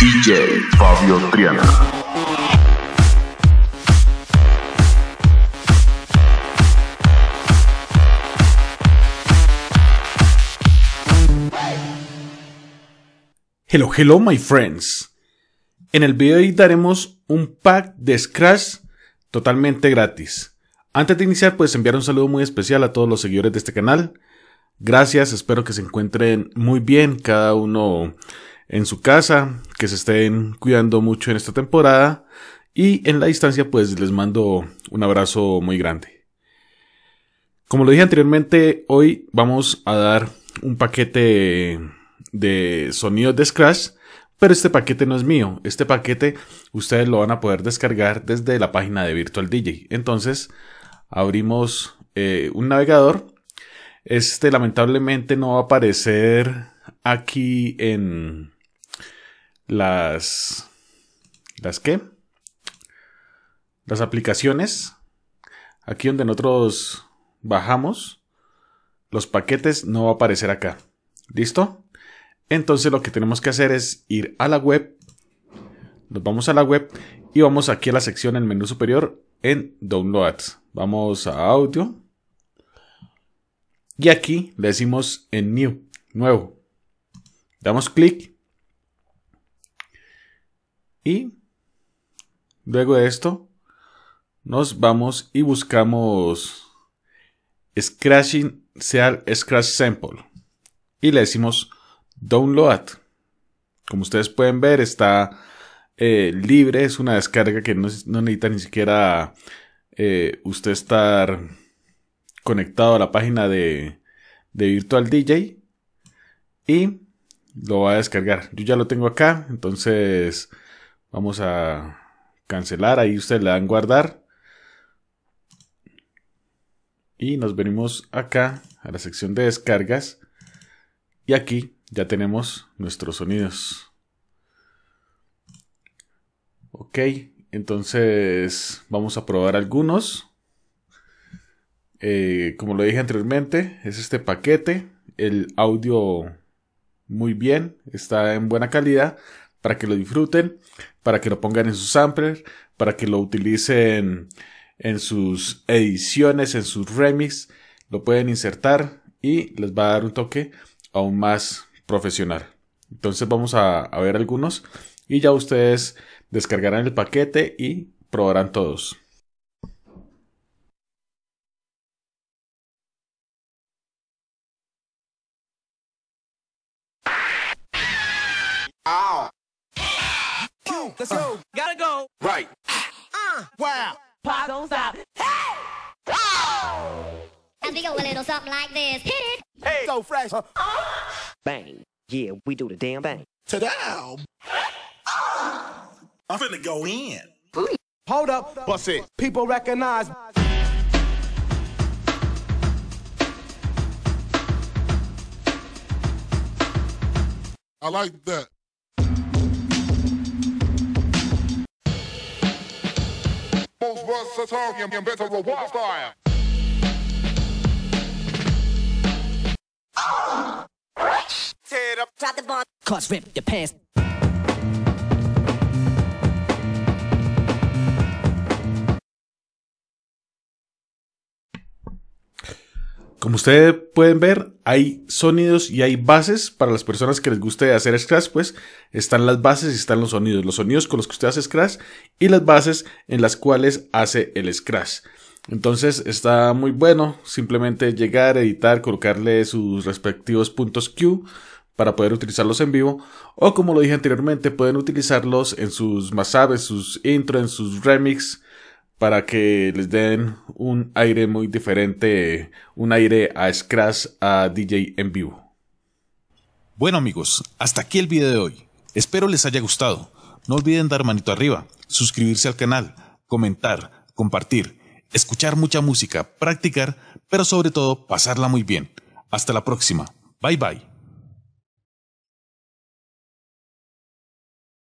DJ Fabio Triana. Hello, hello my friends. En el video de hoy daremos un pack de Scratch totalmente gratis. Antes de iniciar, pues enviar un saludo muy especial a todos los seguidores de este canal. Gracias, espero que se encuentren muy bien cada uno en su casa, que se estén cuidando mucho en esta temporada y en la distancia pues les mando un abrazo muy grande. Como lo dije anteriormente, hoy vamos a dar un paquete de sonido de Scratch, pero este paquete no es mío. Este paquete ustedes lo van a poder descargar desde la página de Virtual DJ. Entonces, abrimos eh, un navegador. Este lamentablemente no va a aparecer aquí en, las... ¿Las qué? Las aplicaciones. Aquí donde nosotros bajamos, los paquetes no va a aparecer acá. ¿Listo? Entonces lo que tenemos que hacer es ir a la web. Nos vamos a la web y vamos aquí a la sección en menú superior en Downloads. Vamos a audio. Y aquí le decimos en New, nuevo. Damos clic y luego de esto, nos vamos y buscamos Scratching Seal Scratch Sample y le decimos Download. Como ustedes pueden ver, está eh, libre, es una descarga que no, no necesita ni siquiera eh, usted estar conectado a la página de, de Virtual DJ y lo va a descargar. Yo ya lo tengo acá, entonces Vamos a cancelar. Ahí ustedes le dan guardar. Y nos venimos acá a la sección de descargas. Y aquí ya tenemos nuestros sonidos. Ok, entonces vamos a probar algunos. Eh, como lo dije anteriormente, es este paquete. El audio muy bien, está en buena calidad para que lo disfruten, para que lo pongan en sus samplers, para que lo utilicen en sus ediciones, en sus remix, lo pueden insertar y les va a dar un toque aún más profesional. Entonces vamos a ver algunos y ya ustedes descargarán el paquete y probarán todos. Let's go. Gotta go. Right. Uh, wow. Pop, don't stop. Hey! Oh! I'm doing a little something like this. Hit it. Hey, so fresh. Huh? Oh. Bang. Yeah, we do the damn bang. Ta-da! Oh. I'm finna go in. Please. Hold up. Bust it. People recognize. I like that. most versatile and better of war style. Tear up, drop the bomb, cause rip your pants. Como ustedes pueden ver, hay sonidos y hay bases para las personas que les guste hacer scratch, pues están las bases y están los sonidos, los sonidos con los que usted hace scratch y las bases en las cuales hace el scratch. Entonces está muy bueno simplemente llegar, editar, colocarle sus respectivos puntos Q para poder utilizarlos en vivo o como lo dije anteriormente pueden utilizarlos en sus Masabes, sus intro, en sus remix, para que les den un aire muy diferente, un aire a Scratch, a DJ en vivo. Bueno amigos, hasta aquí el video de hoy. Espero les haya gustado. No olviden dar manito arriba, suscribirse al canal, comentar, compartir, escuchar mucha música, practicar, pero sobre todo pasarla muy bien. Hasta la próxima. Bye bye.